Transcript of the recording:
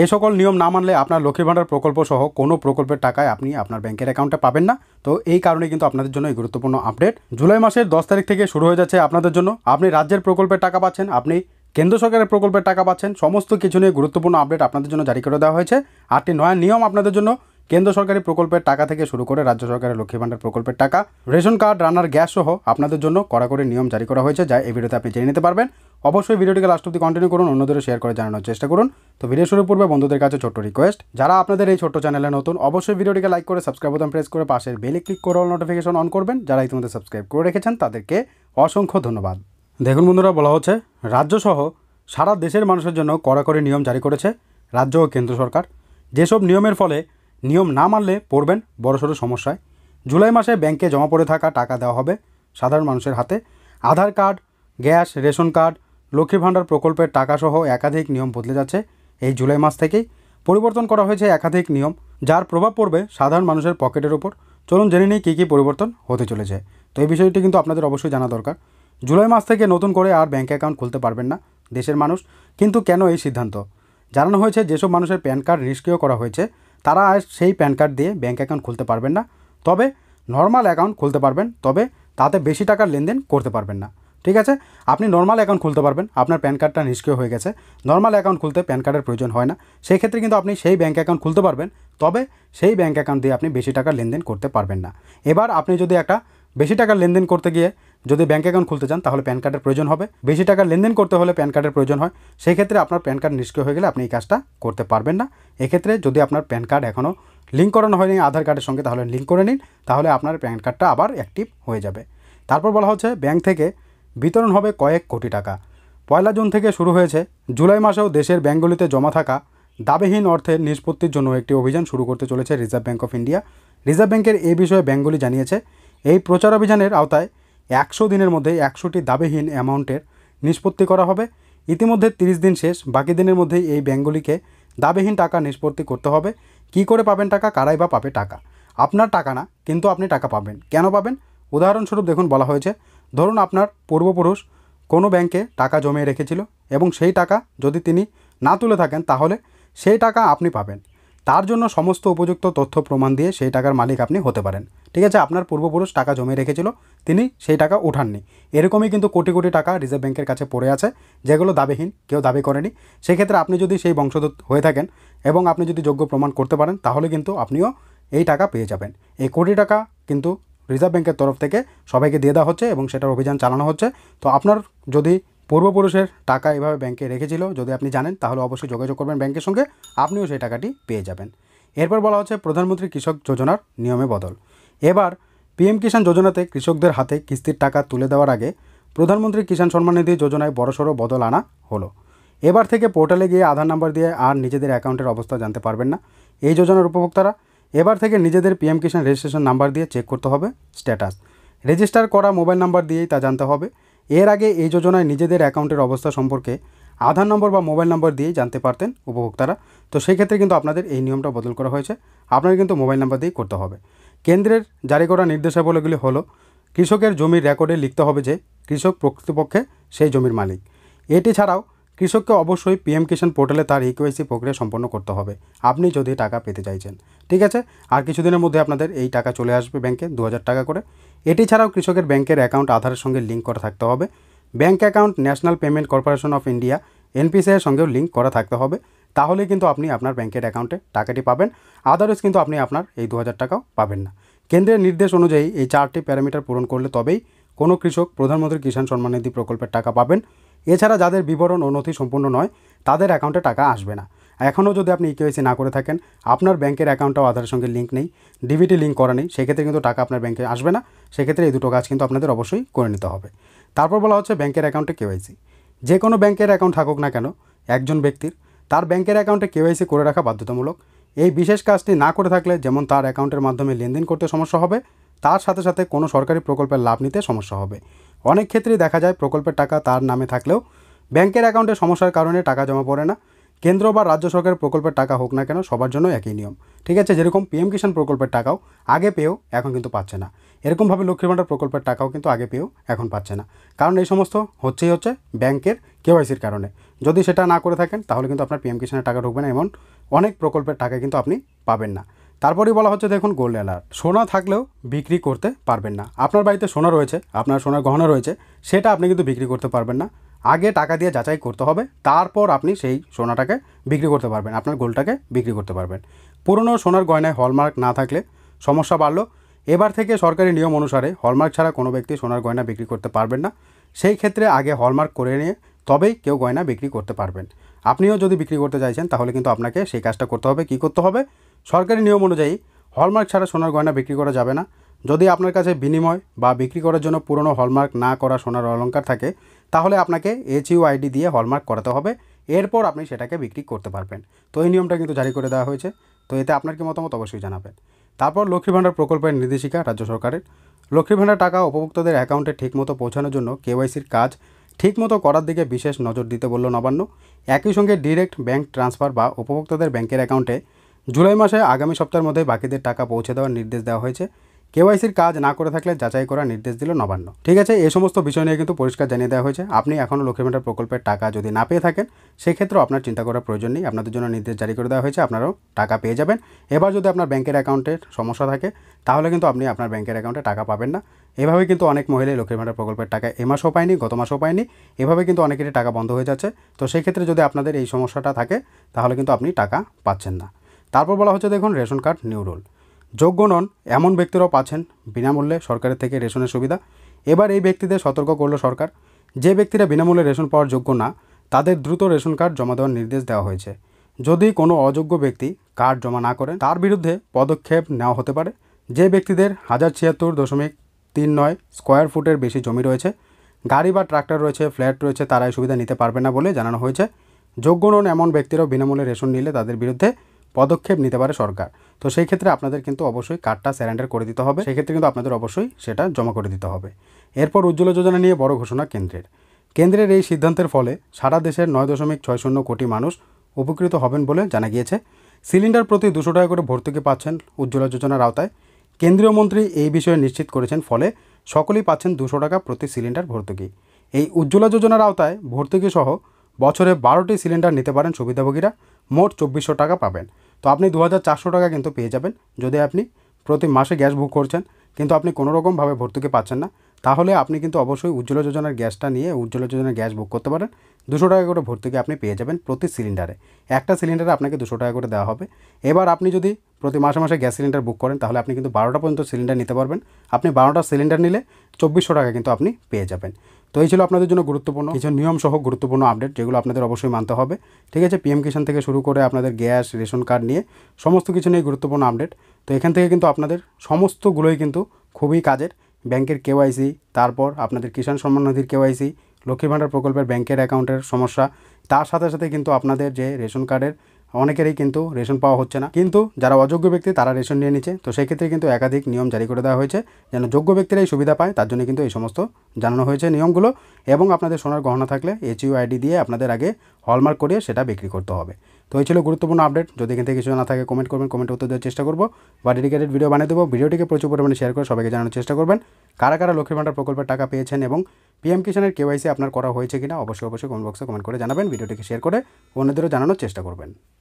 এই সকল নিয়ম না মানলে আপনার লক্ষ্মী ভাণ্ডার প্রকল্প সহ কোনো প্রকল্পের টাকায় আপনি আপনার ব্যাংকের অ্যাকাউন্টে পাবেন না তো এই কারণে কিন্তু আপনাদের জন্য এই গুরুত্বপূর্ণ আপডেট জুলাই মাসের দশ তারিখ থেকে শুরু হয়ে যাচ্ছে আপনাদের জন্য আপনি রাজ্যের প্রকল্পের টাকা পাচ্ছেন আপনি কেন্দ্র সরকারের প্রকল্পের টাকা পাচ্ছেন সমস্ত কিছু নিয়ে গুরুত্বপূর্ণ আপডেট আপনাদের জন্য জারি করে দেওয়া হয়েছে আটটি নয়া নিয়ম আপনাদের জন্য কেন্দ্র সরকারি প্রকল্পের টাকা থেকে শুরু করে রাজ্য সরকারের লক্ষ্মী ভাণ্ডার প্রকল্পের টাকা রেশন কার্ড রান্নার গ্যাস সহ আপনাদের জন্য কড়াকড়ি নিয়ম জারি করা হয়েছে যা এই ভিডিওতে আপনি জেনে নিতে পারবেন অবশ্যই ভিডিওটিকে লাস্ট অব্দি কন্টিনিউ করুন অন্যদের শেয়ার করে জানানোর চেষ্টা করুন তো ভিডিও শুরু পূর্বে বন্ধুদের কাছে ছোট্ট রিকোয়েস্ট যারা আপনাদের এই ছোট্ট চ্যানেলে নতুন অবশ্যই ভিডিওটিকে লাইক করে সাবস্ক্রাইব বোতাম প্রেস করে পাশের বেলে ক্লিক করে অল নোটিফিকেশন অন করবেন যারা ইতিমধ্যে সাবস্ক্রাইব করে রেখেছেন তাদেরকে অসংখ্য ধন্যবাদ দেখুন বন্ধুরা বলা হচ্ছে রাজ্য সহ সারা দেশের মানুষের জন্য কড়াকড়ি নিয়ম জারি করেছে রাজ্য ও কেন্দ্র সরকার যেসব নিয়মের ফলে নিয়ম না মানলে পড়বেন বড়সড় সমস্যায় জুলাই মাসে ব্যাংকে জমা পড়ে থাকা টাকা দেওয়া হবে সাধারণ মানুষের হাতে Aadhaar card gas ration card Lakshmi Bhandar প্রকল্পের টাকাসহ একাধিক নিয়ম বদলে যাচ্ছে এই জুলাই মাস থেকেই পরিবর্তন করা হয়েছে একাধিক নিয়ম যার প্রভাব পড়বে সাধারণ মানুষের পকেটের উপর চলুন জেনে নিই কী কী পরিবর্তন হতে চলেছে তো এই বিষয়টি কিন্তু আপনাদের অবশ্যই জানা দরকার জুলাই মাস থেকে নতুন করে আর ব্যাঙ্ক অ্যাকাউন্ট খুলতে পারবেন না দেশের মানুষ কিন্তু কেন এই সিদ্ধান্ত জানানো হয়েছে যেসব মানুষের প্যান কার্ড নিষ্ক্রিয় করা হয়েছে তারা সেই প্যান কার্ড দিয়ে ব্যাঙ্ক অ্যাকাউন্ট খুলতে পারবেন না তবে নর্মাল অ্যাকাউন্ট খুলতে পারবেন তবে তাতে বেশি টাকার লেনদেন করতে পারবেন না ঠিক আছে আপনি নর্মাল অ্যাকাউন্ট খুলতে পারবেন আপনার প্যান কার্ডটা নিষ্ক্রিয় হয়ে গেছে নর্মাল অ্যাকাউন্ট খুলতে প্যান কার্ডের প্রয়োজন হয় না সেই ক্ষেত্রে কিন্তু আপনি সেই ব্যাঙ্ক অ্যাকাউন্ট খুলতে পারবেন তবে সেই ব্যাঙ্ক অ্যাকাউন্ট দিয়ে আপনি বেশি টাকার লেনদেন করতে পারবেন না এবার আপনি যদি একটা বেশি টাকার লেনদেন করতে গিয়ে যদি ব্যাঙ্ক অ্যাকাউন্ট খুলতে চান তাহলে প্যান কার্ডের প্রয়োজন হবে বেশি টাকার লেনদেন করতে হলে প্যান কার্ডের প্রয়োজন হয় সেই ক্ষেত্রে আপনার প্যান কার্ড নিষ্ক্রিয় হয়ে গেলে আপনি এই কাজটা করতে পারবেন না এক্ষেত্রে যদি আপনার প্যান কার্ড এখনও লিঙ্ক করানো হয়নি আধার কার্ডের সঙ্গে তাহলে লিঙ্ক করে নিন তাহলে আপনার প্যান কার্ডটা আবার অ্যাক্টিভ হয়ে যাবে তারপর বলা হচ্ছে ব্যাংক থেকে বিতরণ হবে কয়েক কোটি টাকা পয়লা জুন থেকে শুরু হয়েছে জুলাই মাসেও দেশের ব্যাঙ্কগুলিতে জমা থাকা দাবিহীন অর্থের নিষ্পত্তির জন্য একটি অভিযান শুরু করতে চলেছে Reserve Bank of India Reserve ব্যাঙ্কের এ বিষয়ে ব্যাঙ্কগুলি জানিয়েছে এই প্রচার অভিযানের আওতায় একশো দিনের মধ্যে একশোটি দাবিহীন অ্যামাউন্টের নিষ্পত্তি করা হবে ইতিমধ্যে তিরিশ দিন শেষ বাকি দিনের মধ্যেই এই ব্যাঙ্কগুলিকে দাবিহীন টাকা নিষ্পত্তি করতে হবে কি করে পাবেন টাকা কারাই বা পাবে টাকা আপনার টাকা না কিন্তু আপনি টাকা পাবেন কেন পাবেন উদাহরণস্বরূপ দেখুন বলা হয়েছে ধরুন আপনার পূর্বপুরুষ কোনো ব্যাংকে টাকা জমিয়ে রেখেছিল এবং সেই টাকা যদি তিনি না তুলে থাকেন তাহলে সেই টাকা আপনি পাবেন তার জন্য সমস্ত উপযুক্ত তথ্য প্রমাণ দিয়ে সেই টাকার মালিক আপনি হতে পারেন ঠিক আছে আপনার পূর্বপুরুষ টাকা জমে রেখেছিল তিনি সেই টাকা ওঠাননি এরকমই কিন্তু কোটি কোটি টাকা রিজার্ভ ব্যাংকের কাছে পড়ে আছে যেগুলো দাবিহীন কেউ দাবি করেনি সেক্ষেত্রে আপনি যদি সেই বংশধর হয়ে থাকেন এবং আপনি যদি যোগ্য প্রমাণ করতে পারেন তাহলে কিন্তু আপনিও এই টাকা পেয়ে যাবেন এই কোটি টাকা কিন্তু রিজার্ভ ব্যাংকের তরফ থেকে সবাইকে দিয়ে দেওয়া হচ্ছে এবং সেটার অভিযান চালানো হচ্ছে তো আপনার যদি পূর্বপুরুষের টাকা এভাবে ব্যাংকে রেখেছিল যদি আপনি জানেন তাহলে অবশ্যই যোগাযোগ করবেন ব্যাংকের সঙ্গে আপনিও সেই টাকাটি পেয়ে যাবেন এরপর বলা হচ্ছে প্রধানমন্ত্রী কৃষক যোজনার নিয়মে বদল এবার পিএম কিষাণ যোজনাতে কৃষকদের হাতে কিস্তির টাকা তুলে দেওয়ার আগে প্রধানমন্ত্রী কিষাণ সম্মান নিধি যোজনায় বড়সড় বদল আনা হলো এবার থেকে পোর্টালে গিয়ে আধার নাম্বার দিয়ে আর নিজেদের অ্যাকাউন্টের অবস্থা জানতে পারবেন না এই যোজনার উপভোক্তারা এবার থেকে নিজেদের পিএম কিষাণ রেজিস্ট্রেশন নাম্বার দিয়ে চেক করতে হবে স্ট্যাটাস রেজিস্টার করা মোবাইল নাম্বার দিয়েই তা জানতে হবে এর আগে এই যোজনায় নিজেদের অ্যাকাউন্টের অবস্থা সম্পর্কে আধার নম্বর বা মোবাইল নম্বর দিয়ে জানতে পারতেন উপভোক্তারা তো সেক্ষেত্রে কিন্তু আপনাদের এই নিয়মটা বদল করা হয়েছে আপনাকে কিন্তু মোবাইল নাম্বার দিয়েই করতে হবে কেন্দ্রের জারি করা নির্দেশাবলীগুলি হলো কৃষকের জমির রেকর্ডে লিখতে হবে যে কৃষক প্রকৃতপক্ষে সেই জমির মালিক এটি ছাড়াও কৃষককে অবশ্যই পিএম কিষাণ পোর্টালে তার ইকোয়েসি e প্রক্রিয়া সম্পন্ন করতে হবে আপনি যদি টাকা পেতে চাইছেন ঠিক আছে আর কিছুদিনের মধ্যে আপনাদের এই টাকা চলে আসবে ব্যাংকে দু টাকা করে এটি ছাড়াও কৃষকের ব্যাংকের অ্যাকাউন্ট আধারের সঙ্গে লিঙ্ক করা থাকতে হবে bank account National Payment Corporation of India এনপিসিআইয়ের সঙ্গেও লিঙ্ক করা থাকতে হবে তাহলেই কিন্তু আপনি আপনার ব্যাংকের অ্যাকাউন্টে টাকাটি পাবেন আদারওয়াইজ কিন্তু আপনি আপনার এই দু হাজার টাকাও পাবেন না কেন্দ্রের নির্দেশ অনুযায়ী এই চারটি প্যারামিটার পূরণ করলে তবেই কোনো কৃষক প্রধানমন্ত্রী কিষাণ সম্মান নিধি প্রকল্পের টাকা পাবেন এছাড়া যাদের বিবরণ ও নথি সম্পূর্ণ নয় তাদের অ্যাকাউন্টে টাকা আসবে না এখনও যদি আপনি ইকেওয়াইসি না করে থাকেন আপনার ব্যাংকের অ্যাকাউন্টটাও আধারের সঙ্গে লিঙ্ক নেই ডিবিটি লিঙ্ক করা নেই সেক্ষেত্রে কিন্তু টাকা আপনার ব্যাংকে আসবে না সেক্ষেত্রে এই দুটো কাজ কিন্তু আপনাদের অবশ্যই করে নিতে হবে তারপর বলা হচ্ছে ব্যাংকের অ্যাকাউন্টে কেওয়াইসি যে কোনো ব্যাংকের অ্যাকাউন্ট থাকুক না কেন একজন ব্যক্তির তার ব্যাংকের অ্যাকাউন্টে কেওয়াইসি করে রাখা বাধ্যতামূলক এই বিশেষ কাজটি না করে থাকলে যেমন তার অ্যাকাউন্টের মাধ্যমে লেনদেন করতে সমস্যা হবে তার সাথে সাথে কোনো সরকারি প্রকল্পের লাভ নিতে সমস্যা হবে অনেক ক্ষেত্রেই দেখা যায় প্রকল্পের টাকা তার নামে থাকলেও ব্যাংকের অ্যাকাউন্টে সমস্যার কারণে টাকা জমা পড়ে না কেন্দ্র বা রাজ্য সরকারের প্রকল্পের টাকা হোক না কেন সবার জন্য একই নিয়ম ঠিক আছে যেরকম পিএম কিষাণ প্রকল্পের টাকাও আগে পেয়েও এখন কিন্তু পাচ্ছে না এরকমভাবে লক্ষ্মীর ভাণ্ডার প্রকল্পের টাকাও কিন্তু আগে পেয়েও এখন পাচ্ছে না কারণ এই সমস্ত হচ্ছেই হচ্ছে ব্যাংকের কেওয়াইসির কারণে যদি সেটা না করে থাকেন তাহলে কিন্তু আপনার পিএম কিষাণের টাকা ঢুকবে না এমন অনেক প্রকল্পের টাকা কিন্তু আপনি পাবেন না তারপরে বলা হচ্ছে দেখুন গোল্ড অ্যালার্ট সোনা থাকলেও বিক্রি করতে পারবেন না আপনার বাড়িতে সোনা রয়েছে আপনার সোনার গহনা রয়েছে সেটা আপনি কিন্তু বিক্রি করতে পারবেন না আগে টাকা দিয়ে যাচাই করতে হবে তারপর আপনি সেই সোনাটাকে বিক্রি করতে পারবেন আপনার গোলটাকে বিক্রি করতে পারবেন পুরনো সোনার গয়নায় হলমার্ক না থাকলে সমস্যা বাড়ল এবার থেকে সরকারি নিয়ম অনুসারে হলমার্ক ছাড়া কোনো ব্যক্তি সোনার গয়না বিক্রি করতে পারবেন না সেই ক্ষেত্রে আগে হলমার্ক করে নিয়ে তবেই কেউ গয়না বিক্রি করতে পারবেন আপনিও যদি বিক্রি করতে চাইছেন তাহলে কিন্তু আপনাকে সেই কাজটা করতে হবে কি করতে হবে সরকারি নিয়ম অনুযায়ী হলমার্ক ছাড়া সোনার গয়না বিক্রি করা যাবে না যদি আপনার কাছে বিনিময় বা বিক্রি করার জন্য পুরনো হলমার্ক না করা সোনার অলঙ্কার থাকে তাহলে আপনাকে এইচইউ আইডি দিয়ে হলমার্ক করাতে হবে এরপর আপনি সেটাকে বিক্রি করতে পারবেন তো এই নিয়মটা কিন্তু জারি করে দেওয়া হয়েছে তো এতে আপনার কি মতামত অবশ্যই জানাবেন তারপর লক্ষ্মী ভাণ্ডার প্রকল্পের নির্দেশিকা রাজ্য সরকারের লক্ষ্মী ভাণ্ডার টাকা উপভোক্তাদের অ্যাকাউন্টে ঠিকমতো পৌঁছানোর জন্য কেওয়াইসির কাজ ঠিকমতো করার দিকে বিশেষ নজর দিতে বলল নবান্ন একই সঙ্গে ডিরেক্ট ব্যাংক ট্রান্সফার বা উপভোক্তাদের ব্যাংকের অ্যাকাউন্টে জুলাই মাসে আগামী সপ্তাহের মধ্যে বাকিদের টাকা পৌঁছে দেওয়ার নির্দেশ দেওয়া হয়েছে কেওয়াইসির কাজ না করে থাকলে যাচাই করার নির্দেশ দিল নবান্ন ঠিক আছে এই সমস্ত বিষয় নিয়ে কিন্তু পরিষ্কার জানিয়ে দেওয়া হয়েছে আপনি এখনও লক্ষ্মী ভাণ্ডার প্রকল্পের টাকা যদি না পেয়ে থাকেন সেক্ষেত্রেও আপনার চিন্তা করার প্রয়োজন নেই আপনাদের জন্য নির্দেশ জারি করে দেওয়া হয়েছে আপনারাও টাকা পেয়ে যাবেন এবার যদি আপনার ব্যাংকের অ্যাকাউন্টের সমস্যা থাকে তাহলে কিন্তু আপনি আপনার ব্যাংকের অ্যাকাউন্টে টাকা পাবেন না এভাবে কিন্তু অনেক মহিলাই লক্ষ্মীর ভাণ্ডার প্রকল্পের টাকা এ মাসও পায়নি গত মাসও পায়নি এভাবে কিন্তু অনেকেরই টাকা বন্ধ হয়ে যাচ্ছে তো সেক্ষেত্রে যদি আপনাদের এই সমস্যাটা থাকে তাহলে কিন্তু আপনি টাকা পাচ্ছেন না তারপর বলা হচ্ছে দেখুন রেশন কার্ড নিউ যোগ্য নন এমন ব্যক্তিরাও পাচ্ছেন বিনামূল্যে সরকারের থেকে রেশনের সুবিধা এবার এই ব্যক্তিদের সতর্ক করল সরকার যে ব্যক্তিরা বিনামূল্যে রেশন পাওয়ার যোগ্য না তাদের দ্রুত রেশন কার্ড জমা দেওয়ার নির্দেশ দেওয়া হয়েছে যদি কোনো অযোগ্য ব্যক্তি কার্ড জমা না করেন তার বিরুদ্ধে পদক্ষেপ নেওয়া হতে পারে যে ব্যক্তিদের হাজার ছিয়াত্তর দশমিক তিন নয় স্কোয়ার ফুটের বেশি জমি রয়েছে গাড়ি বা ট্রাক্টর রয়েছে ফ্ল্যাট রয়েছে তারাই সুবিধা নিতে পারবে না বলে জানানো হয়েছে যোগ্য নন এমন ব্যক্তিরাও বিনামূল্যে রেশন নিলে তাদের বিরুদ্ধে পদক্ষেপ নিতে পারে সরকার তো সেই ক্ষেত্রে আপনাদের কিন্তু অবশ্যই কার্ডটা স্যারেন্ডার করে দিতে হবে সেক্ষেত্রে কিন্তু আপনাদের অবশ্যই সেটা জমা করে দিতে হবে এরপর উজ্জ্বলা যোজনা নিয়ে বড় ঘোষণা কেন্দ্রের কেন্দ্রের এই সিদ্ধান্তের ফলে সারা দেশের নয় দশমিক ছয় শূন্য কোটি মানুষ উপকৃত হবেন বলে জানা গিয়েছে সিলিন্ডার প্রতি দুশো টাকা করে ভর্তুকি পাচ্ছেন উজ্জ্বলা যোজনার আওতায় কেন্দ্রীয় মন্ত্রী এই বিষয়ে নিশ্চিত করেছেন ফলে সকলেই পাচ্ছেন দুশো টাকা প্রতি সিলিন্ডার ভর্তুকি এই উজ্জ্বলা যোজনার আওতায় ভর্তুকি সহ বছরে বারোটি সিলিন্ডার নিতে পারেন সুবিধাভোগীরা মোট চব্বিশশো টাকা পাবেন তো আপনি দু টাকা কিন্তু পেয়ে যাবেন যদি আপনি প্রতি মাসে গ্যাস বুক করছেন কিন্তু আপনি কোনোরকমভাবে ভর্তুকি পাচ্ছেন না তাহলে আপনি কিন্তু অবশ্যই উজ্জ্বলা যোজনার গ্যাসটা নিয়ে উজ্জ্বলা যোজনার গ্যাস বুক করতে পারেন দুশো টাকা করে ভর্তুকি আপনি পেয়ে যাবেন প্রতি সিলিন্ডারে একটা সিলিন্ডারে আপনাকে দুশো টাকা করে দেওয়া হবে এবার আপনি যদি প্রতি মাসে মাসে গ্যাস সিলিন্ডার বুক করেন তাহলে আপনি কিন্তু বারোটা পর্যন্ত সিলিন্ডার নিতে পারবেন আপনি বারোটা সিলিন্ডার নিলে চব্বিশশো টাকা কিন্তু আপনি পেয়ে যাবেন তো এই ছিল আপনাদের জন্য গুরুত্বপূর্ণ কিছু নিয়ম সহ গুরুত্বপূর্ণ আপডেট যেগুলো আপনাদের অবশ্যই মানতে হবে ঠিক আছে পিএম কিষান থেকে শুরু করে আপনাদের গ্যাস রেশন কার্ড নিয়ে সমস্ত কিছু নিয়ে গুরুত্বপূর্ণ আপডেট তো এখান থেকে কিন্তু আপনাদের সমস্তগুলোই কিন্তু খুবই কাজের ব্যাংকের কেওয়াইসি তারপর আপনাদের কিষাণ সম্মান নদীর কেওয়াইসি লক্ষ্মীর ভাণ্ডার প্রকল্পের ব্যাংকের অ্যাকাউন্টের সমস্যা তার সাথে সাথে কিন্তু আপনাদের যে রেশন কার্ডের অনেকেরই কিন্তু রেশন পাওয়া হচ্ছে না কিন্তু যারা অযোগ্য ব্যক্তি তারা রেশন নিয়ে নিচ্ছে তো সেক্ষেত্রে কিন্তু একাধিক নিয়ম জারি করে দেওয়া হয়েছে যেন যোগ্য ব্যক্তিরাই সুবিধা পায় তার জন্য কিন্তু এই সমস্ত জানানো হয়েছে নিয়মগুলো এবং আপনাদের সোনার গহনা থাকলে এইচইউ আইডি দিয়ে আপনাদের আগে হলমার্ক করিয়ে সেটা বিক্রি করতে হবে তো এই ছিল গুরুত্বপূর্ণ আপডেট যদি এখান থেকে কিছু না থাকে কমেন্ট করবেন কমেন্ট উত্তর দেওয়ার চেষ্টা করবো বা ডেডিকেটেড ভিডিও বানিয়ে দেবো ভিডিওটিকে প্রচুর পরিমাণে শেয়ার করে সবাইকে জানানোর চেষ্টা করবেন কারা কারা লক্ষ্মী ভাণ্ডার প্রকল্পের টাকা পেয়েছেন এবং পিএম কিষানের কেওয়াইসি আপনার করা হয়েছে কিনা অবশ্যই অবশ্যই কমেন্ট বক্সে কমেন্ট করে জানাবেন ভিডিওটিকে শেয়ার করে অন্যদেরও জানানোর চেষ্টা করবেন